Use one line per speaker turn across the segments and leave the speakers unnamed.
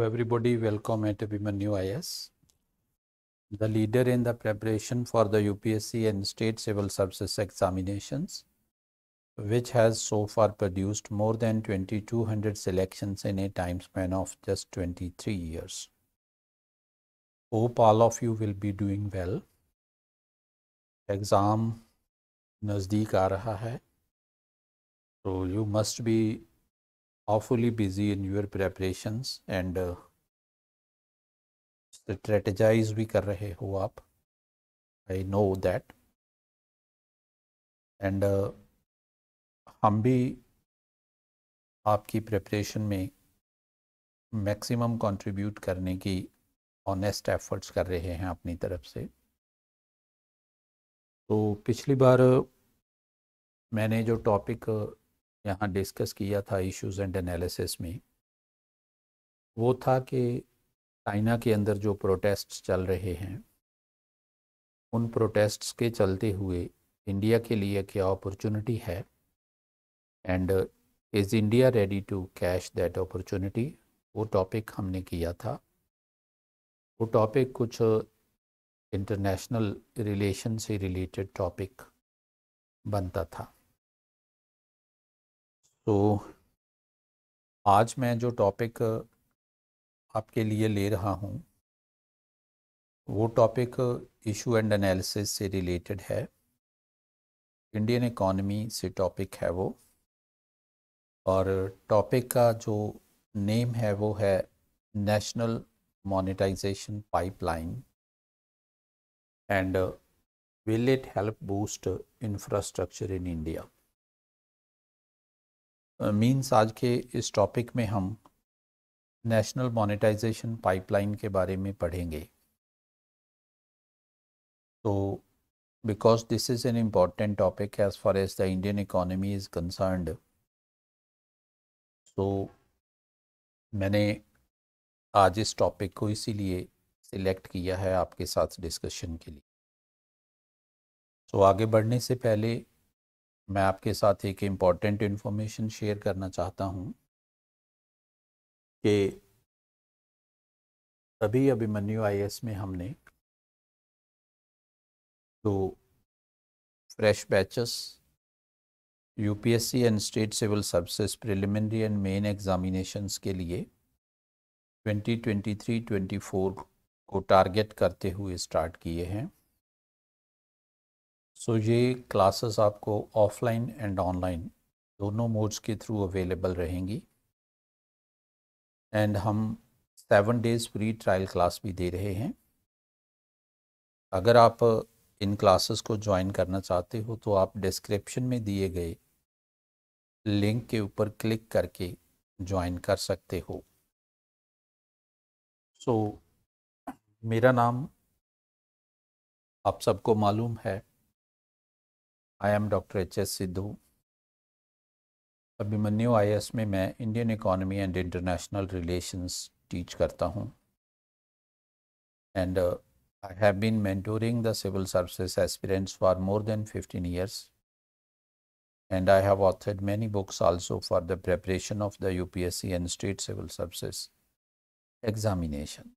So everybody. Welcome at new IS, the leader in the preparation for the UPSC and state civil services examinations, which has so far produced more than 2200 selections in a time span of just 23
years. Hope all of you will be doing well. Exam नज़दीक आ raha hai,
so you must be. awfully busy in your preparations and uh,
strategize भी कर रहे हो आप I know that and हम भी आपकी preparation में मैक्सिमम
कंट्रीब्यूट करने की ऑनेस्ट एफर्ट्स कर रहे हैं अपनी तरफ से तो पिछली बार मैंने जो टॉपिक यहाँ डिस्कस किया था इश्यूज एंड एनालिसिस में वो था कि चाइना के अंदर जो प्रोटेस्ट्स चल रहे हैं उन प्रोटेस्ट्स के चलते हुए इंडिया के लिए क्या अपॉर्चुनिटी है and is India ready to cash that opportunity वो टॉपिक हमने किया
था वो टॉपिक कुछ इंटरनेशनल रिलेशन से रिलेटेड टॉपिक बनता था तो आज मैं जो टॉपिक uh,
आपके लिए ले रहा हूँ वो टॉपिक इशू एंड एनालिसिस से रिलेटेड है इंडियन इकॉनमी से टॉपिक है वो और टॉपिक का जो नेम है वो है national monetization pipeline and will it help boost infrastructure in India means आज के इस टॉपिक में हम नेशनल मोनेटाइजेशन पाइपलाइन के बारे में पढ़ेंगे तो because this is an important topic as far as the Indian economy is concerned
so मैंने आज इस टॉपिक को इसीलिए सिलेक्ट किया है आपके साथ डिस्कशन के लिए
सो so, आगे बढ़ने से पहले मैं आपके साथ एक इम्पॉर्टेंट
इन्फॉर्मेशन शेयर करना चाहता हूँ कि अभी अभिमन्यु आई में हमने दो fresh batches UPSC and
state civil services preliminary and main examinations के लिए 2023-24 को टारगेट करते हुए स्टार्ट किए हैं सो ये क्लासेस आपको ऑफलाइन एंड ऑनलाइन दोनों मोड्स के थ्रू अवेलेबल रहेंगी एंड हम seven days free trial class भी दे रहे हैं अगर आप इन क्लासेस को ज्वाइन करना चाहते हो तो आप डिस्क्रिप्शन में दिए गए
लिंक के ऊपर क्लिक करके ज्वाइन कर सकते हो सो so, मेरा नाम आप सबको मालूम है I am doctor H S Sidhu
Abhimanyu IAS में मैं Indian economy and international relations teach करता हूँ and I have been mentoring the civil services aspirants for more than 15 years and many books authored for the preparation of the U P S C and state civil services examination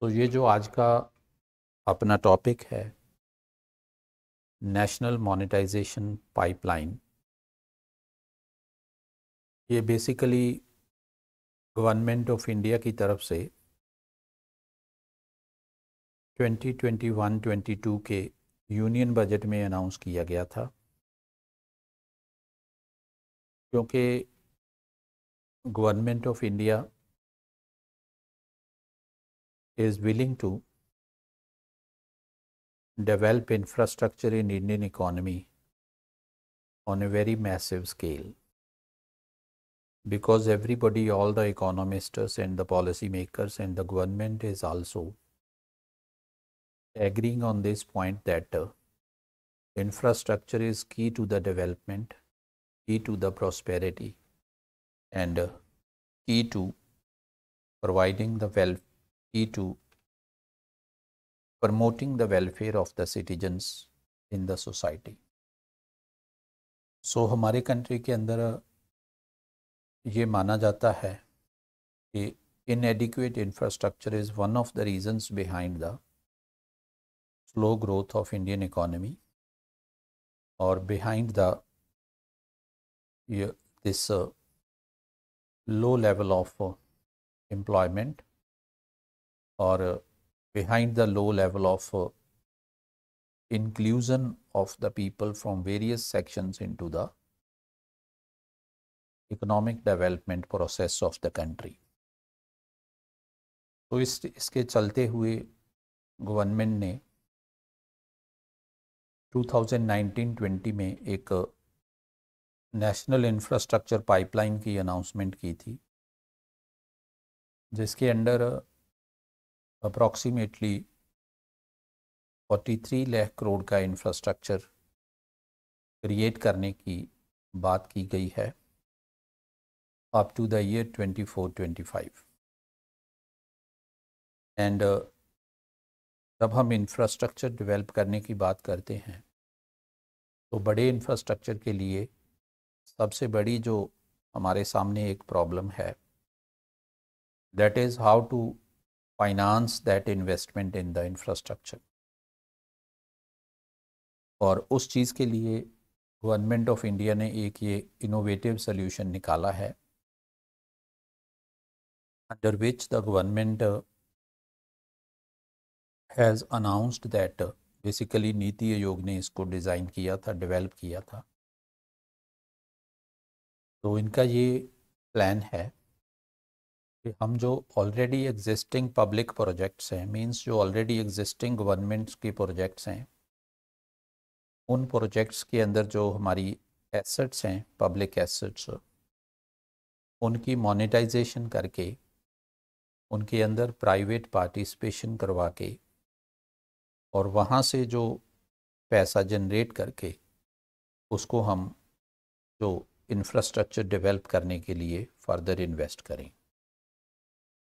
तो ये जो आज का अपना
topic है national monetization pipeline ये basically government of India की तरफ से 2021-22
के यूनियन बजट में अनाउंस किया गया था
क्योंकि government of India is willing to develop infrastructure in Indian economy on a
very massive scale because everybody all the economists and the policymakers and the government is also agreeing on this point that uh, infrastructure is key to the development
key to the prosperity and uh, key to providing the wealth key to promoting the welfare of the citizens in the society so
so, हमारे country के अंदर ये माना जाता है कि inadequate infrastructure is one of the reasons behind the
slow growth of Indian economy और behind the this low level of employment और uh, behind the low level of uh,
inclusion of the people from various sections into the
economic development process of the country तो इस इसके चलते हुए government ने 2019-20 में एक नेशनल इंफ्रास्ट्रक्चर पाइपलाइन की अनाउंसमेंट की थी जिसके under uh, approximately
43 lakh crore का इंफ्रास्ट्रक्चर क्रिएट करने की
बात की गई है up to the year 24-25 and जब हम इंफ्रास्ट्रक्चर डेवलप करने की बात करते हैं तो बड़े इंफ्रास्ट्रक्चर के लिए
सबसे बड़ी जो हमारे सामने एक प्रॉब्लम है that is how to finance that investment in the infrastructure
और उस चीज़ के लिए गवर्नमेंट ऑफ इंडिया ने एक ये इनोवेटिव सोल्यूशन निकाला है under which the government has announced
that basically NITI Aayog ने इसको डिज़ाइन किया था डेवलप किया था तो इनका ये प्लान है हम जो ऑलरेडी एग्जिस्टिंग पब्लिक प्रोजेक्ट्स हैं मींस जो ऑलरेडी एग्जिस्टिंग गवर्नमेंट्स की प्रोजेक्ट्स हैं उन प्रोजेक्ट्स के अंदर जो हमारी एसेट्स हैं पब्लिक एसेट्स उनकी मोनेटाइजेशन करके उनके अंदर प्राइवेट पार्टिसिपेशन करवा के और वहाँ से जो पैसा जनरेट करके उसको हम जो इंफ्रास्ट्रक्चर डेवलप करने के लिए फर्दर इन्वेस्ट करें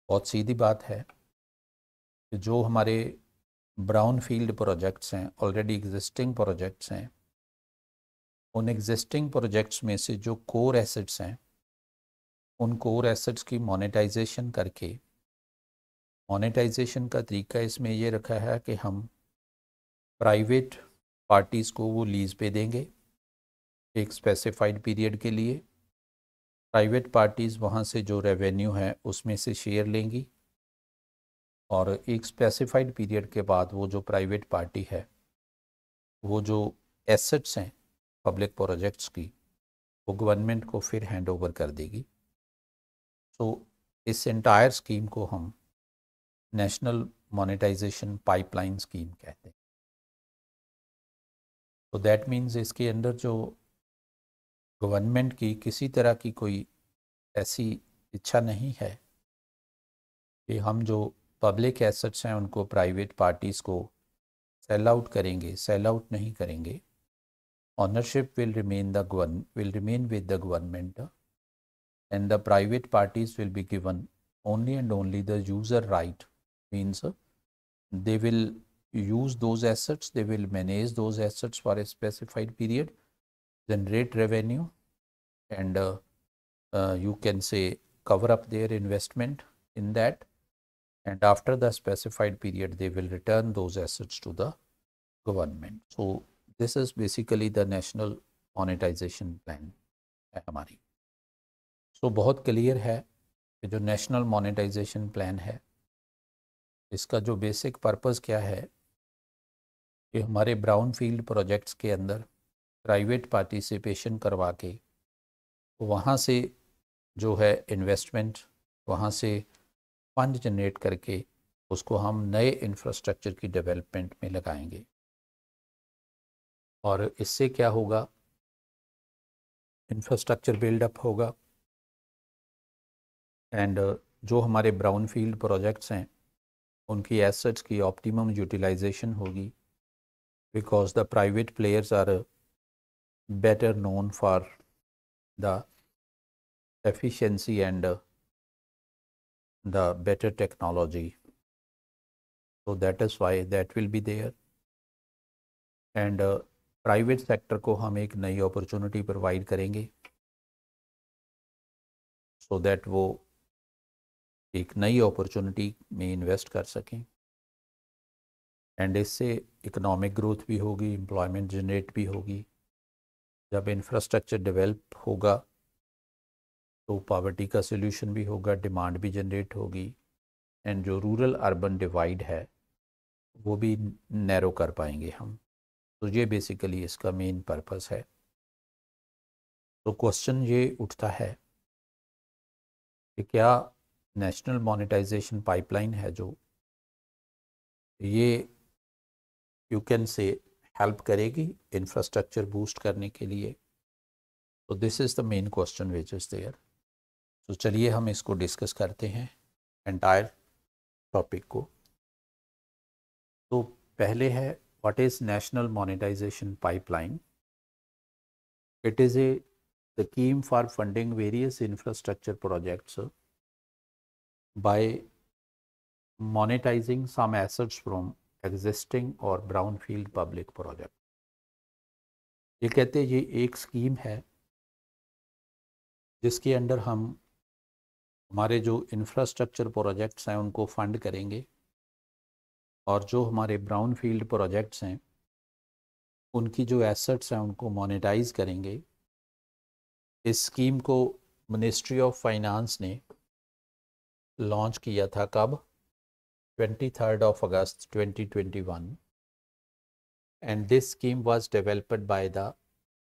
बहुत सीधी बात है कि जो हमारे ब्राउन फील्ड प्रोजेक्ट्स हैं ऑलरेडी एग्जिस्टिंग प्रोजेक्ट्स हैं उन एग्जिस्टिंग प्रोजेक्ट्स में से जो कोर एसेट्स हैं उन कोर एसेट्स की मोनेटाइजेशन करके मोनेटाइजेशन का तरीका इसमें ये रखा है कि हम प्राइवेट पार्टीज़ को वो लीज़ पे देंगे एक स्पेसिफाइड पीरियड के लिए प्राइवेट पार्टीज़ वहाँ से जो रेवेन्यू है उसमें से शेयर लेंगी और एक स्पेसिफाइड पीरियड के बाद वो जो प्राइवेट पार्टी है वो जो एसेट्स हैं पब्लिक प्रोजेक्ट्स की वो गवर्नमेंट को फिर हैंड ओवर कर देगी तो इस एंटायर स्कीम को हम नेशनल मोनेटाइजेशन पाइपलाइन स्कीम कहते हैं
तो दैट मीन्स इसके अंदर जो गवर्नमेंट की किसी तरह की कोई ऐसी इच्छा नहीं है
कि हम जो पब्लिक एसेट्स हैं उनको प्राइवेट पार्टीज़ को सेल आउट करेंगे सेल आउट नहीं करेंगे ownership will remain the govern will remain with the government and the private parties will be given only and only the user right means they will use those assets they will manage those assets for a specified period generate revenue and uh, uh, you can say cover up their investment in that and after the specified period they will return those assets to the government. So, this is basically the national monetization plan at amari so, bahut clear hai ki jo national monetization plan hai iska jo basic purpose kya hai ki hamare brownfield projects ke andar private participation करवा के वहाँ से जो है investment वहाँ से fund generate करके उसको हम नए इंफ्रास्ट्रक्चर की डेवलपमेंट में लगाएंगे
और इससे क्या होगा इंफ्रास्ट्रक्चर बिल्डअप होगा एंड uh, जो
हमारे ब्राउन फील्ड प्रोजेक्ट्स हैं उनकी एसेट्स की ऑप्टिमम यूटिलाइजेशन होगी
because the private players are better known for the efficiency and uh,
the better technology. So that is why that will be there.
And uh, private sector को हम एक नई opportunity provide करेंगे सो so that वो एक नई opportunity में invest कर सकें एंड इससे
इकोनॉमिक ग्रोथ भी होगी एम्प्लॉयमेंट जनरेट भी होगी जब इंफ्रास्ट्रक्चर डेवलप होगा तो पावर्टी का सोल्यूशन भी होगा डिमांड भी जनरेट होगी एंड जो रूरल अर्बन डिवाइड है वो भी नैरो कर पाएंगे हम तो ये बेसिकली इसका मेन पर्पस है
तो क्वेश्चन ये उठता है कि क्या नेशनल मोनेटाइजेशन पाइपलाइन है जो ये
यू कैन से हेल्प करेगी इंफ्रास्ट्रक्चर बूस्ट करने के लिए तो this is the main question which is there तो चलिए हम इसको डिस्कस करते हैं एंटायर टॉपिक को तो पहले है what is national monetization pipeline it is a scheme for funding various infrastructure projects by monetising some assets from existing और ब्राउन
फील्ड पब्लिक प्रोजेक्ट ये कहते हैं ये एक स्कीम है जिसके अंडर हम हमारे जो इंफ्रास्ट्रक्चर
प्रोजेक्ट्स हैं उनको फंड करेंगे और जो हमारे ब्राउन फील्ड प्रोजेक्ट्स हैं उनकी जो एसेट्स हैं उनको मोनेटाइज करेंगे इस स्कीम को मिनिस्ट्री ऑफ फाइनेंस ने लॉन्च किया था कब 23rd of August 2021 and this scheme was developed by the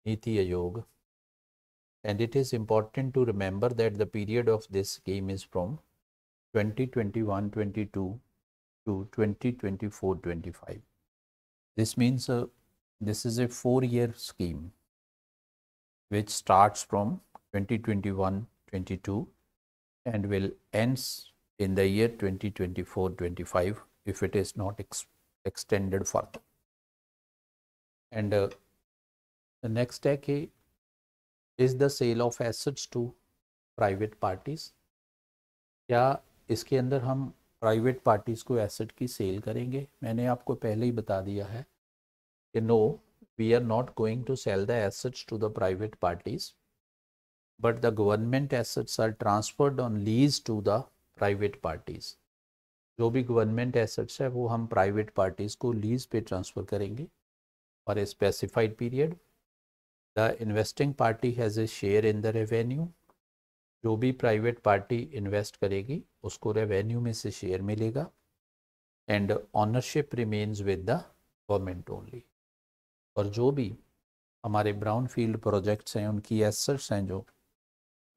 Niti Aayog and it is important to remember that the period of this scheme is from 2021-22 to 2024-25. This means uh, this is a four-year scheme which starts from 2021-22 and will ends in the year 2024-25 if it is not ex extended further.
And uh, the next A is the sale of assets to private parties. क्या
इसके अंदर हम private parties को asset की sale करेंगे मैंने आपको पहले ही बता दिया है कि no we are not going to sale the assets to the private parties but the government assets are transferred on lease to the private parties जो भी गवर्नमेंट एसेट्स है वो हम प्राइवेट पार्टीज़ को लीज पे ट्रांसफ़र करेंगे और a specified period the investing party has a share in the revenue जो भी प्राइवेट पार्टी इन्वेस्ट करेगी उसको रेवेन्यू में से शेयर मिलेगा and ownership remains with the government only और जो भी हमारे ब्राउन फील्ड प्रोजेक्ट्स हैं उनकी
एसेट्स हैं जो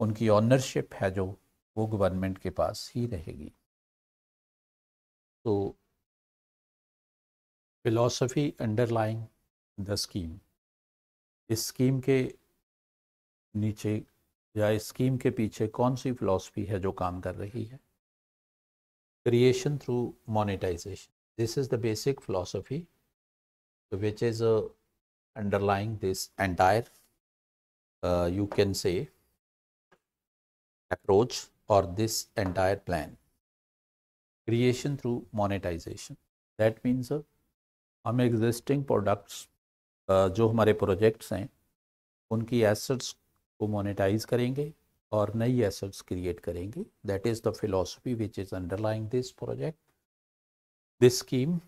उनकी ऑनरशिप है जो वो गवर्नमेंट के पास ही रहेगी तो फिलॉसफी अंडरलाइंग द स्कीम इस स्कीम के
नीचे या इस स्कीम के पीछे कौन सी फिलॉसफी है जो काम कर रही है creation through monetisation this is the basic philosophy which is underlying this entire you can say approach or this entire plan. Creation through monetization. That means uh, हम products uh, जो हमारे projects हैं उनकी assets को monetize करेंगे और नई assets create करेंगे that is the philosophy which is underlying this project this scheme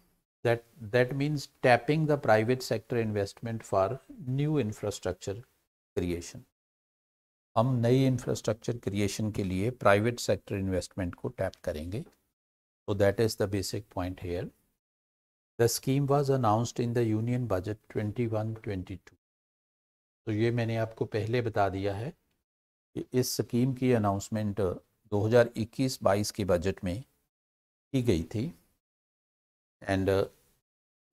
that that means tapping the private sector investment for new infrastructure creation हम नई इंफ्रास्ट्रक्चर क्रिएशन के लिए प्राइवेट सेक्टर इन्वेस्टमेंट को tap करेंगे is the basic point here the scheme was announced in the union budget twenty one 21-22. तो ये मैंने आपको पहले बता दिया है कि इस स्कीम की अनाउंसमेंट 2021-22 के बजट में की गई थी and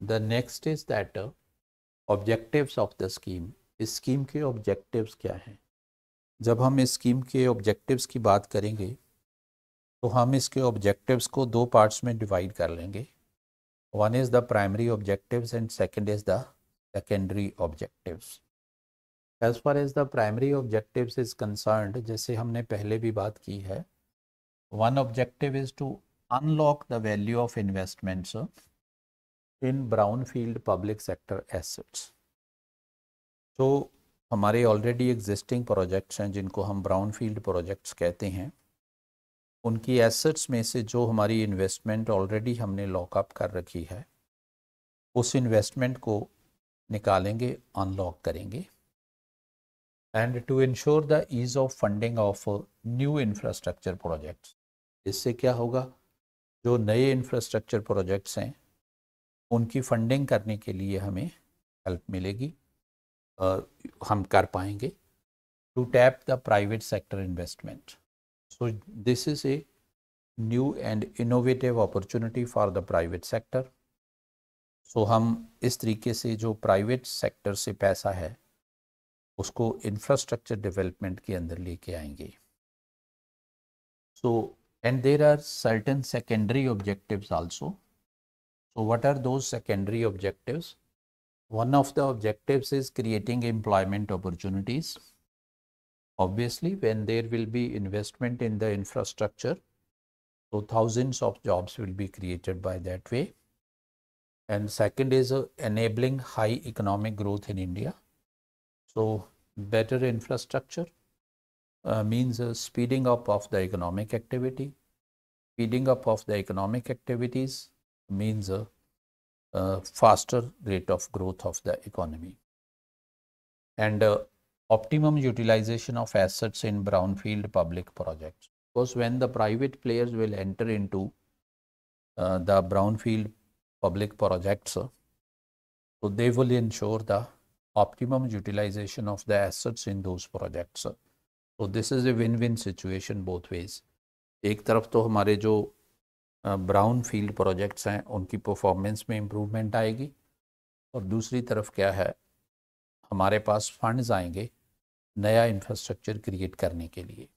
the next is that objectives of the scheme इस स्कीम के ऑब्जेक्टिव्स क्या हैं जब हम इस स्कीम के ऑब्जेक्टिव्स की बात करेंगे तो हम इसके ऑब्जेक्टिव्स को दो पार्ट्स में डिवाइड कर लेंगे one is the primary objectives and second is the secondary objectives as far as the primary objectives is concerned जैसे हमने पहले भी बात की है one objective is to unlock the value of investments in brownfield public sector assets तो हमारे already existing projects हैं जिनको हम ब्राउन फील्ड प्रोजेक्ट्स कहते हैं उनकी एसेट्स में से जो हमारी इन्वेस्टमेंट ऑलरेडी हमने लॉकअप कर रखी है उस इन्वेस्टमेंट को निकालेंगे अनलॉक करेंगे and to ensure the ease of funding of new infrastructure projects इससे क्या होगा जो नए इंफ्रास्ट्रक्चर प्रोजेक्ट्स हैं उनकी फंडिंग करने के लिए हमें हेल्प मिलेगी हम कर पाएंगे to tap the private sector investment so this is a new and innovative opportunity for the private sector so हम इस तरीके से जो प्राइवेट सेक्टर से पैसा है उसको इंफ्रास्ट्रक्चर डेवलपमेंट के अंदर लेके आएंगे so and there are certain secondary objectives also so what are those secondary objectives One of the objectives is creating employment opportunities. Obviously, when there will be investment in the infrastructure, so thousands of jobs will be created by that way. And second is uh, enabling high economic growth in India. So better infrastructure uh, means uh, speeding up of the economic activity. Speeding up of the economic activities means uh, uh, faster rate of growth of the economy. And uh, optimum utilization of assets in brownfield public projects. Because when the private players will enter into uh, the brownfield public projects, uh, so they will ensure the optimum utilization of the assets in those projects. So this is a win-win situation both ways. एक तरफ तो हमारे जो brown brownfield projects हैं उनकी performance में improvement आएगी और दूसरी तरफ क्या है हमारे पास फंड्स आएंगे नया इंफ्रास्ट्रक्चर क्रिएट करने के लिए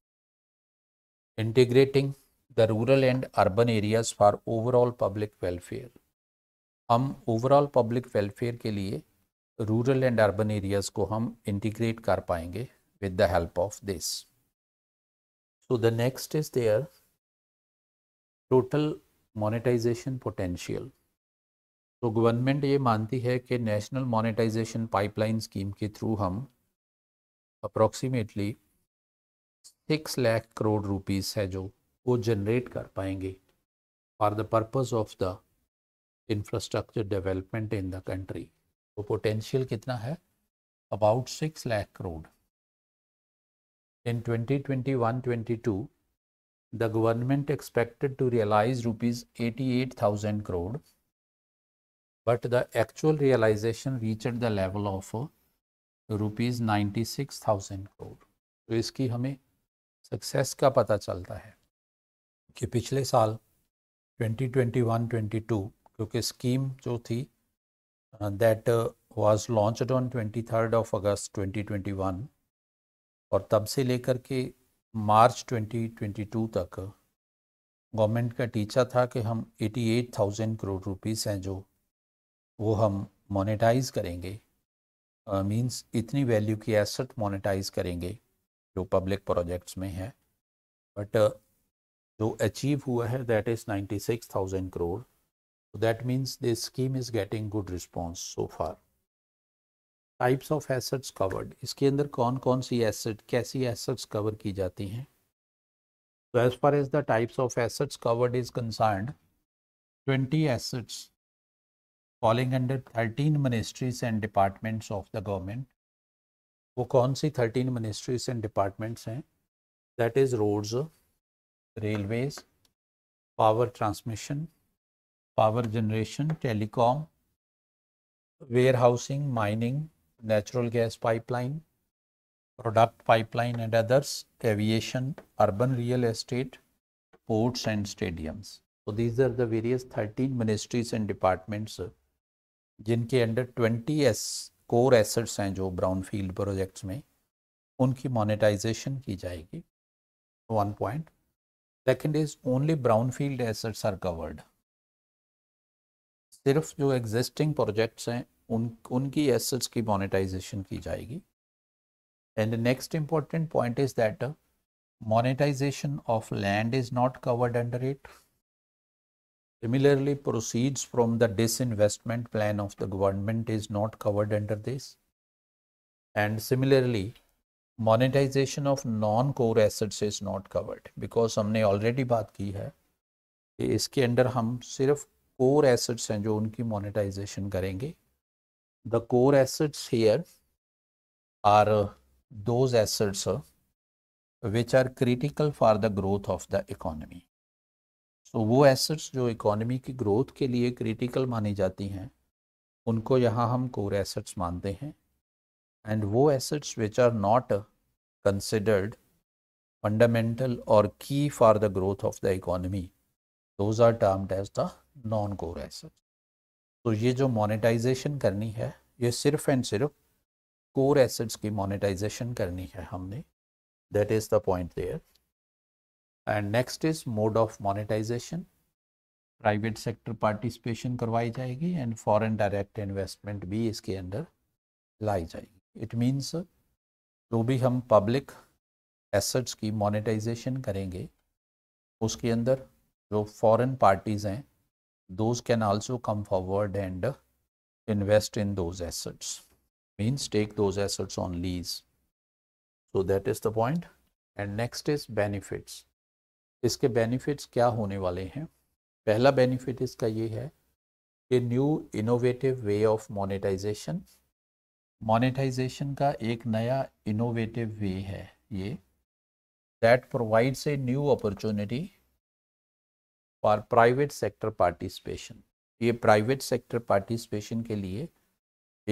integrating the rural and urban areas for overall public welfare हम ओवरऑल पब्लिक वेलफेयर के लिए रूरल एंड अर्बन एरियाज़ को हम इंटीग्रेट कर पाएंगे with the help of this so the next is there total monetization potential तो government ये मानती है कि नेशनल मोनेटाइजेशन पाइपलाइन स्कीम के थ्रू हम approximately six lakh crore rupees है जो वो जनरेट कर पाएंगे for the purpose of the infrastructure development in the country वो पोटेंशियल कितना है about six lakh crore in 2021-22 the government expected to realize rupees 88000 crore but the actual realization reached the level of rupees 96000 crore तो इसकी हमें success का पता चलता है कि पिछले साल 2021-22 क्योंकि स्कीम जो थी that was launched on 23rd of August 2021 और तब से लेकर के मार्च 2022 तक गवर्नमेंट का टीचा था कि हम 88,000 करोड़ रुपीस हैं जो वो हम मोनेटाइज करेंगे मींस uh, इतनी वैल्यू की एसेट मोनेटाइज करेंगे जो पब्लिक प्रोजेक्ट्स में है बट uh, जो अचीव हुआ है that is 96,000 crore that means this scheme is getting good response so far types of assets covered इसके अंदर कौन कौन सी एसेट कैसी एसेट्स कवर की जाती हैं तो as far as the types of assets covered is concern twenty assets falling under thirteen ministries and departments of the government वो कौन सी थर्टीन मिनिस्ट्रीज एंड डिपार्टमेंट्स हैं that is roads railways power transmission power generation telecom warehousing mining natural gas pipeline, product pipeline and others, aviation, urban real estate, ports and stadiums. So these are the various 13 ministries and departments जिनके under 20 as core assets हैं जो brown brownfield projects में उनकी monetization की जाएगी one point second is only brownfield assets are covered सिर्फ जो existing projects हैं उन उनकी एसेट्स की मोनेटाइजेशन की जाएगी and next important point is that monetization of land is not covered under it similarly proceeds from the disinvestment plan of the government is not covered under this and similarly monetization of non core assets is not covered because हमने already बात की है कि इसके under हम सिर्फ core assets हैं जो उनकी मोनिटाइजेशन करेंगे the core assets here are uh, those assets uh, which are critical for the growth of the economy. So wo assets jo economy ki growth ke liye critical मानी jati hain unko yahan hum core assets mante hain and wo assets which are not uh, considered fundamental or key for the growth of the economy those are termed as the non-core assets. तो ये जो monetization करनी है ये सिर्फ and सिर्फ core assets की monetization करनी है हमने that is the point there and next is mode of monetization private sector participation करवाई जाएगी एंड फॉरेन डायरेक्ट इन्वेस्टमेंट भी इसके अंदर लाई जाएगी इट मीन्स जो भी हम पब्लिक एसेट्स की मोनेटाइजेशन करेंगे उसके अंदर जो फॉरेन पार्टीज़ हैं those can also come forward and invest in those assets means take those assets on lease so that is the point and next is benefits इसके benefits क्या होने वाले हैं पहला benefit इसका ये है कि new innovative way of monetization monetization का एक नया innovative way है ये that provides a new opportunity for private sector participation ये प्राइवेट सेक्टर पार्टिसिपेशन के लिए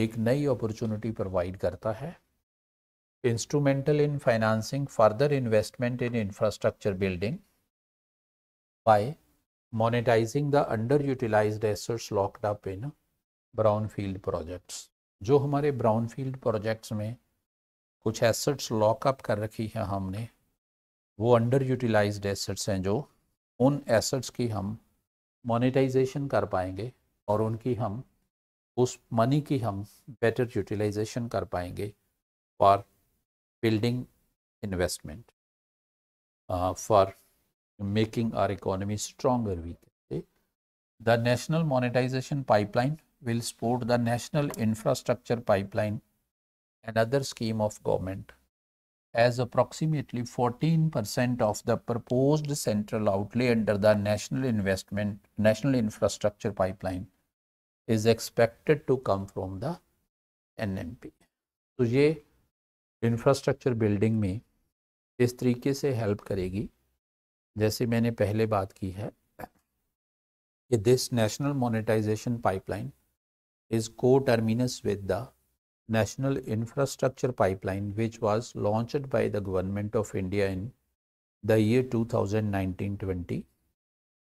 एक नई अपॉर्चुनिटी प्रोवाइड करता है instrumental in financing further investment in infrastructure building the under the underutilized locked up in brownfield projects जो हमारे brownfield projects में कुछ एसेट्स लॉकअप कर रखी हैं हमने वो अंडर underutilized एसेट्स हैं जो उन एसेट्स की हम मोनेटाइजेशन कर पाएंगे और उनकी हम उस मनी की हम बेटर यूटिलाइजेशन कर पाएंगे for building investment for making our economy stronger we कहते the national monetization pipeline will support the national infrastructure pipeline and other scheme of government as approximately 14% of the proposed central outlay under the national investment national infrastructure pipeline is expected to come from the NMP तो ये infrastructure building में इस तरीके से help करेगी जैसे मैंने पहले बात की है कि this national monetization pipeline is coterminous with the National Infrastructure Pipeline which was launched by the Government of India in the year 2019-20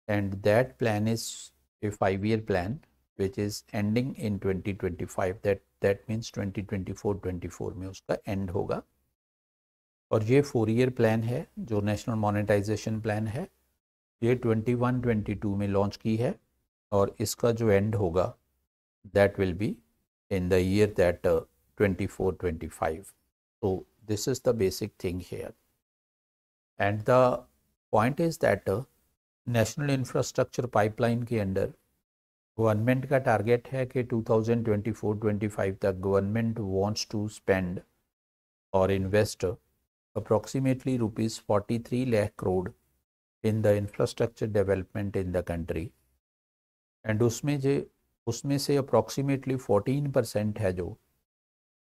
and that plan is a five-year plan which is ending in 2025 that that means 2024-24 में उसका end होगा और ये four year plan है जो national monetization plan है ये 21-22 में लॉन्च की है और इसका जो एंड होगा that will be in the year that uh, 24 25 so this is the basic thing here and the point is that uh, infrastructure pipeline pipeline के अंडर गवर्नमेंट का टारगेट है 2024-25 the government wants to spend or invest uh, approximately rupees 43 lakh crore in the infrastructure development in the country and usme je उसमें से approximately fourteen percent है जो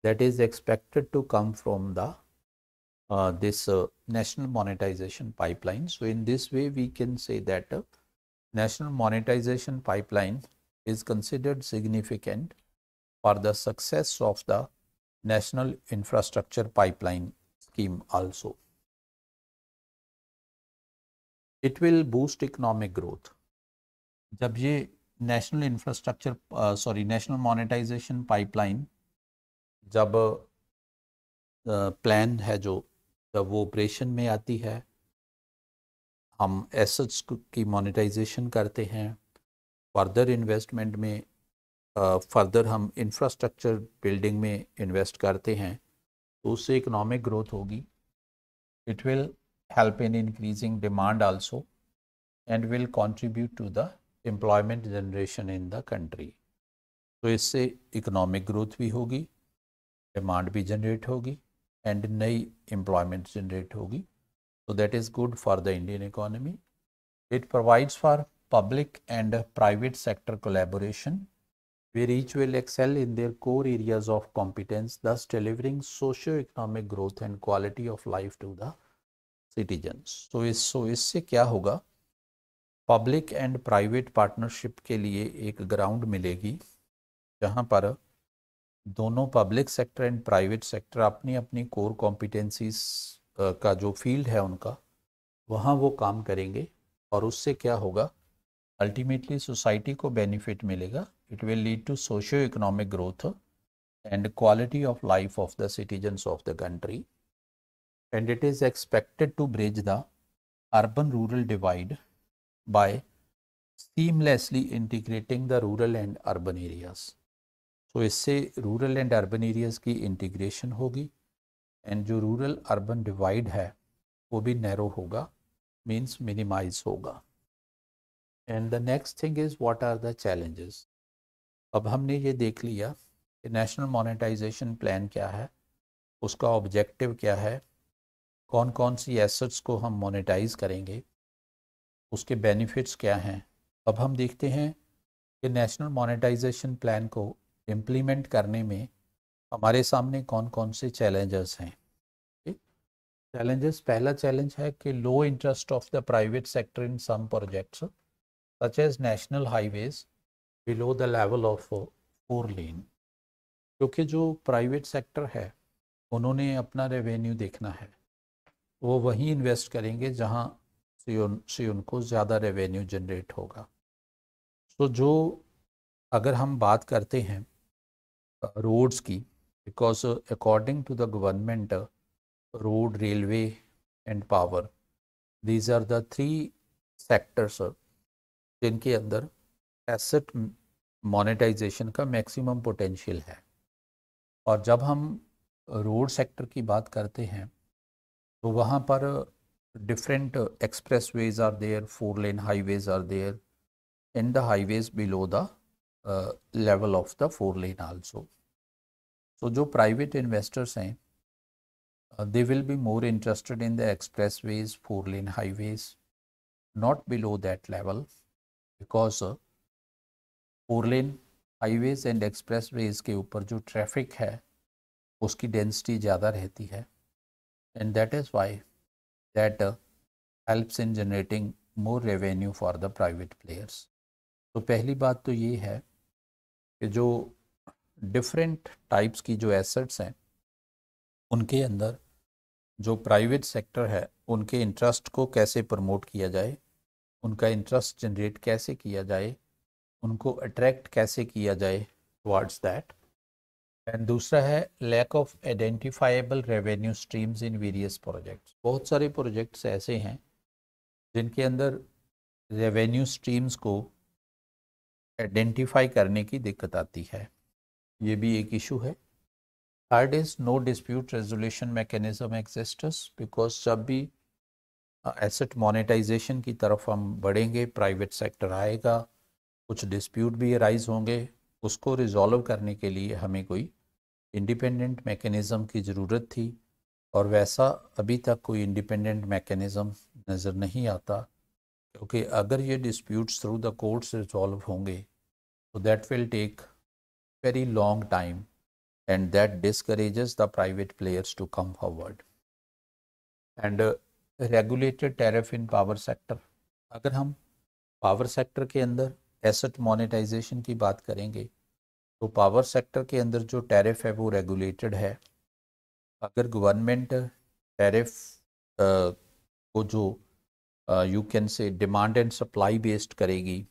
that is expected to come from the this national monetization pipeline so in this way we can say that national monetization pipeline is considered significant for the success of the national infrastructure pipeline scheme also it will boost economic growth जब ये national infrastructure sorry national monetization pipeline जब plan uh, है जो जब वो operation में आती है हम एसेट्स की मोनेटाइजेशन करते हैं फर्दर इन्वेस्टमेंट में फर्दर uh, हम इंफ्रास्ट्रक्चर बिल्डिंग में इन्वेस्ट करते हैं तो उससे इकोनॉमिक ग्रोथ होगी it will help in increasing demand also and will contribute to the Employment generation in the country. So, country तो economic growth ग्रोथ भी demand डिमांड भी जनरेट and एंड नई एम्प्लॉयमेंट जनरेट होगी so that is good for the indian economy it provides for public and private sector collaboration where each will excel in their core areas of competence thus delivering socio-economic growth and quality of life to the citizens so is so इससे क्या public and private partnership के लिए एक ground मिलेगी जहां पर दोनों public sector and private sector अपनी अपनी कोर कॉम्पिटेंसीज का जो फील्ड है उनका वहाँ वो काम करेंगे और उससे क्या होगा अल्टीमेटली सोसाइटी को बेनिफिट मिलेगा it will lead to socio economic growth and quality of life of the citizens of the country and it is expected to bridge the urban rural divide by seamlessly integrating the rural and urban areas. तो इससे rural and urban areas की integration होगी and जो rural urban divide है वो भी narrow होगा means minimize होगा and the next thing is what are the challenges अब हमने ये देख लिया कि नेशनल मोनेटाइजेशन प्लान क्या है उसका ऑब्जेक्टिव क्या है कौन कौन सी एसेट्स को हम मोनेटाइज करेंगे उसके बेनिफिट्स क्या हैं अब हम देखते हैं कि नेशनल मोनेटाइजेशन प्लान को इम्प्लीमेंट करने में हमारे सामने कौन कौन से चैलेंजेस हैं चैलेंजेस पहला चैलेंज है कि low interest of the private sector in some projects such as national highways below the level of four lane क्योंकि जो प्राइवेट सेक्टर है उन्होंने अपना रेवेन्यू देखना है वो वहीं इन्वेस्ट करेंगे जहां से उन से उनको ज़्यादा रेवेन्यू जनरेट होगा so, जो अगर हम बात करते हैं रोड्स की because according to the government road railway and power these are the three sectors जिनके अंदर एसेट मोनेटाइजेशन का मैक्सिमम पोटेंशियल है और जब हम रोड सेक्टर की बात करते हैं तो वहाँ पर different uh, expressways are there, four lane highways are there, and the highways below the uh, level of the four lane also. So, jo private investors hain uh, they will be more interested in the expressways, four lane highways, not below that level, because uh, four lane highways and expressways ke upar jo traffic hai uski density zyada rehti hai and that is why that uh, helps in generating more revenue for the private players तो पहली बात तो ये है कि जो different types की जो एसेट्स हैं उनके अंदर जो प्राइवेट सेक्टर है उनके इंटरेस्ट को कैसे प्रमोट किया जाए उनका इंटरेस्ट जनरेट कैसे किया जाए उनको अट्रैक्ट कैसे किया जाए टुवार्ड्स दैट एंड दूसरा है lack of identifiable revenue streams in various projects बहुत सारे प्रोजेक्ट्स ऐसे हैं जिनके अंदर रेवेन्यू स्ट्रीम्स को आइडेंटिफाई करने की दिक्कत आती है ये भी एक इशू है third is no dispute resolution mechanism exists because जब भी एसेट मोनेटाइजेशन की तरफ हम बढ़ेंगे प्राइवेट सेक्टर आएगा कुछ डिस्प्यूट भी राइज होंगे उसको रिजॉल्व करने के लिए हमें कोई इंडिपेंडेंट मैकेनिज़्म की ज़रूरत थी और वैसा अभी तक कोई इंडिपेंडेंट मैकेनिज़्म नज़र नहीं आता क्योंकि अगर ये disputes through the courts resolve होंगे तो that will take very long time and that discourages the private players to come forward and regulated regulated in power sector अगर हम पावर सेक्टर के अंदर एसेट मोनेटाइजेशन की बात करेंगे तो पावर सेक्टर के अंदर जो टैरिफ है वो रेगुलेटेड है अगर गवर्नमेंट टैरिफ को जो you can say demand and supply based करेगी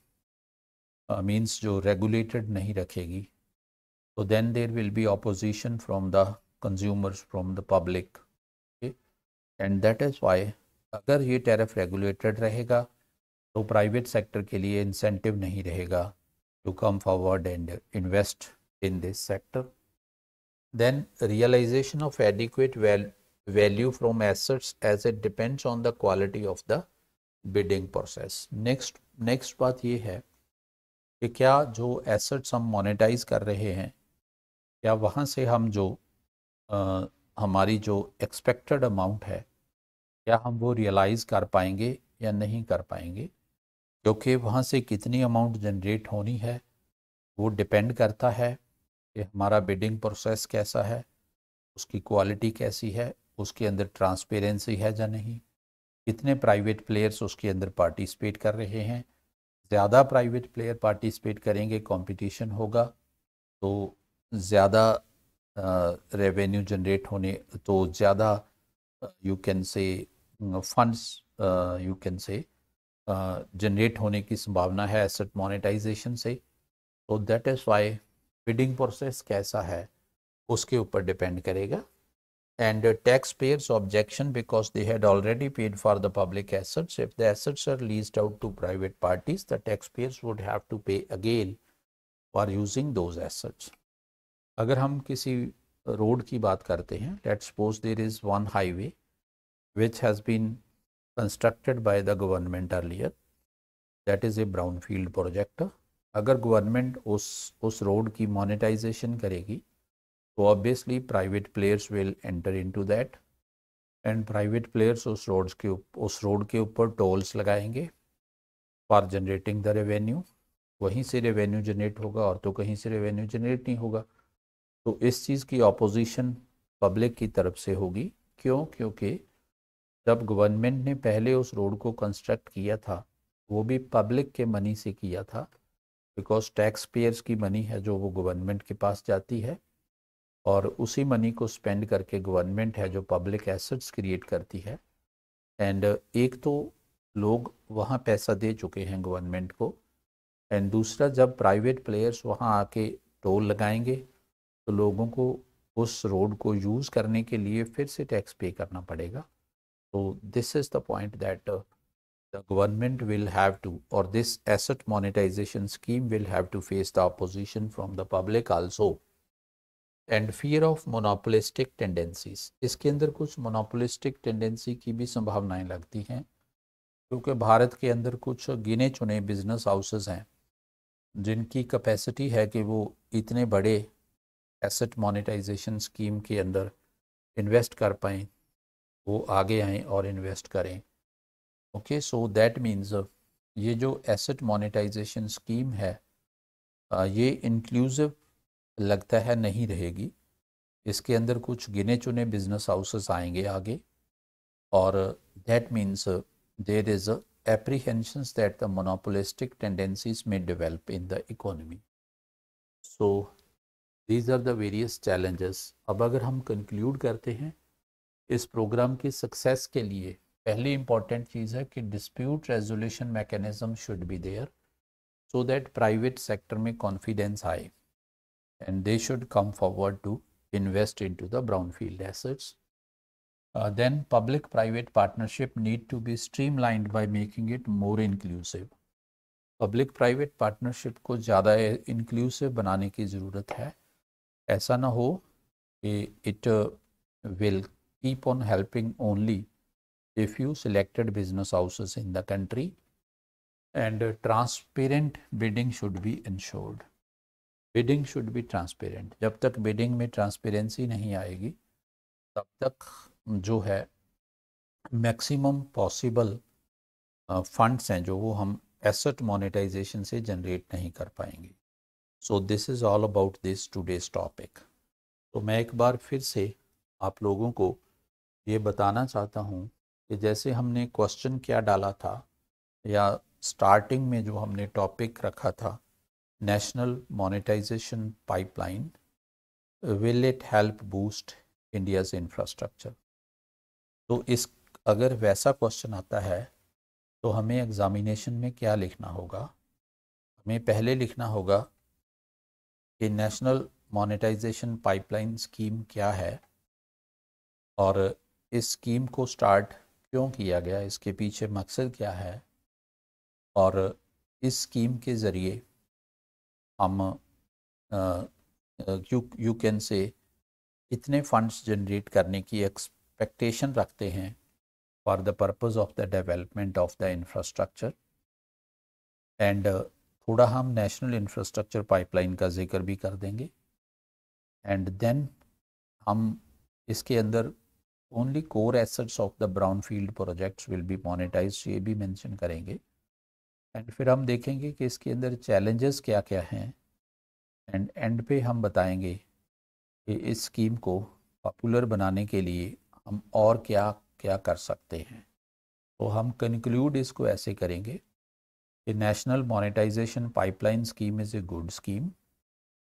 मीन्स uh, जो रेगुलेटेड नहीं रखेगी तो then there will be opposition from the consumers from the public and that is why अगर ये टैरिफ रेगुलेटेड रहेगा तो प्राइवेट सेक्टर के लिए इंसेंटिव नहीं रहेगा to come forward and invest in this sector. Then realization of adequate val value from assets as it depends on the quality of the bidding process. Next next part ye hai ki kya jo assets hum monetize kar rahe hain kya wahan se hum jo आ, हमारी जो expected amount है क्या हम वो realise कर पाएंगे या नहीं कर पाएंगे क्योंकि वहाँ से कितनी अमाउंट जनरेट होनी है वो डिपेंड करता है कि हमारा बिडिंग प्रोसेस कैसा है उसकी क्वालिटी कैसी है उसके अंदर ट्रांसपेरेंसी है या नहीं कितने प्राइवेट प्लेयर्स उसके अंदर पार्टिसिपेट कर रहे हैं ज़्यादा प्राइवेट प्लेयर पार्टिसिपेट करेंगे कंपटीशन होगा तो ज़्यादा रेवेन्यू जनरेट होने तो ज़्यादा you can say funds you can say generate होने की संभावना है एसेट मोनेटाइजेशन से तो that is why bidding process कैसा है उसके ऊपर डिपेंड करेगा and tax payers objection because they had already paid for the public assets if the assets are lease out to private parties the tax payers would have to pay again for using those assets अगर हम किसी road की बात करते हैं let suppose there is one highway which has been constructed by the government earlier that is a brownfield project अगर government उस उस रोड की monetization करेगी तो obviously private players will enter into that and private players उस road ke उस road के ऊपर टोल्स लगाएंगे for जनरेटिंग द रेवेन्यू वहीं से रेवेन्यू जनरेट होगा और तो कहीं से रेवेन्यू जनरेट नहीं होगा तो इस चीज़ की ऑपोजिशन पब्लिक की तरफ से होगी क्यों क्योंकि जब गवर्नमेंट ने पहले उस रोड को कंस्ट्रक्ट किया था वो भी पब्लिक के मनी से किया था बिकॉज टैक्स पेयर्स की मनी है जो वो गवर्नमेंट के पास जाती है और उसी मनी को स्पेंड करके गवर्नमेंट है जो पब्लिक एसेट्स क्रिएट करती है एंड एक तो लोग वहाँ पैसा दे चुके हैं गवर्नमेंट को एंड दूसरा जब प्राइवेट प्लेयर्स वहाँ आके टोल लगाएंगे तो लोगों को उस रोड को यूज़ करने के लिए फिर से टैक्स पे करना पड़ेगा So, this is the point that uh, the government will have to or this asset monetization scheme will have to face the opposition from the public also and fear of monopolistic tendencies इसके अंदर कुछ monopolistic tendency की भी संभावनाएं lagti हैं kyunki bharat ke andar kuch gine chune business houses hain jinki capacity hai ki wo itne bade asset monetization scheme ke andar invest kar paye वो आगे आए और इन्वेस्ट करें ओके सो दैट मीन्स ये जो asset monetization scheme है uh, ये inclusive लगता है नहीं रहेगी इसके अंदर कुछ गिने चुने बिजनेस हाउसेस आएंगे आगे और that means there is apprehensions that the monopolistic tendencies may develop in the economy so these are the various challenges अब अगर हम कंक्लूड करते हैं इस प्रोग्राम की सक्सेस के लिए पहली इंपॉर्टेंट चीज़ है कि dispute resolution mechanism should be there so that private sector में कॉन्फिडेंस आए and they should come forward to to the brownfield assets then public private partnership need to be stream streamlined by making it more inclusive public private partnership को ज़्यादा inclusive बनाने की ज़रूरत है ऐसा ना हो कि it will keep on helping only a few selected business houses in the country and uh, transparent bidding should be ensured bidding should be transparent जब तक बिडिंग में ट्रांसपेरेंसी नहीं आएगी तब तक जो है मैक्सिमम पॉसिबल फंड्स हैं जो वो हम एसेट मोनेटाइजेशन से जनरेट नहीं कर पाएंगे so this is all about this today's topic तो मैं एक बार फिर से आप लोगों को ये बताना चाहता हूँ कि जैसे हमने क्वेश्चन क्या डाला था या स्टार्टिंग में जो हमने टॉपिक रखा था national monetization pipeline will it help boost India's infrastructure तो इस अगर वैसा क्वेश्चन आता है तो हमें एग्ज़ामिनेशन में क्या लिखना होगा हमें पहले लिखना होगा कि नेशनल मोनेटाइजेशन पाइपलाइन स्कीम क्या है और इस स्कीम को स्टार्ट क्यों किया गया इसके पीछे मकसद क्या है और इस स्कीम के ज़रिए हम यू यू कैन से इतने फंड्स जनरेट करने की एक्सपेक्टेशन रखते हैं for the purpose of the development of the infrastructure and थोड़ा हम नेशनल इंफ्रास्ट्रक्चर पाइपलाइन का जिक्र भी कर देंगे एंड देन हम इसके अंदर only core assets of the brownfield projects will be monetize ये भी मैंशन करेंगे एंड फिर हम देखेंगे कि इसके अंदर चैलेंजेस क्या क्या हैं एंड एंड पे हम बताएंगे कि इस स्कीम को पॉपुलर बनाने के लिए हम और क्या क्या कर सकते हैं तो हम कंक्लूड इसको ऐसे करेंगे कि national monetization pipeline scheme is a good scheme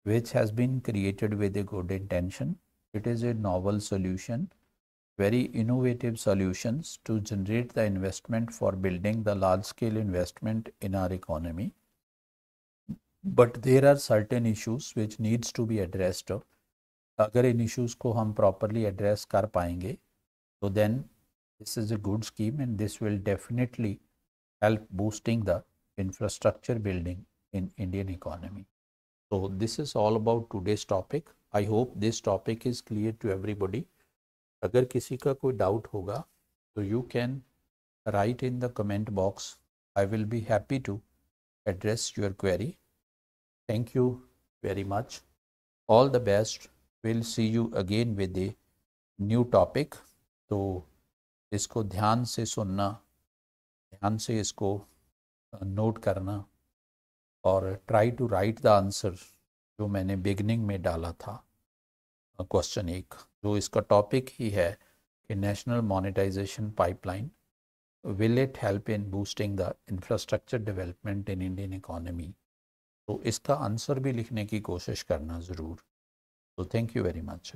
which has been created with a good intention it is a novel solution very innovative solutions to generate the investment for building the large scale investment in our economy. But there are certain issues which needs to be addressed. अगर इन issues को हम properly address कर पाएंगे तो then this is a good scheme and this will definitely help boosting the infrastructure building in Indian economy. So this is all about today's topic. I hope this topic is clear to everybody. अगर किसी का कोई doubt होगा तो you can write in the comment box I will be happy to address your query thank you very much all the best will see you again with a new topic तो इसको ध्यान से सुनना ध्यान से इसको नोट करना और try to write the answer जो मैंने बिगनिंग में डाला था क्वेश्चन एक जो इसका टॉपिक ही है कि national monetization pipeline will it help in boosting the infrastructure development in Indian economy तो इसका आंसर भी लिखने की कोशिश करना ज़रूर तो थैंक यू वेरी मच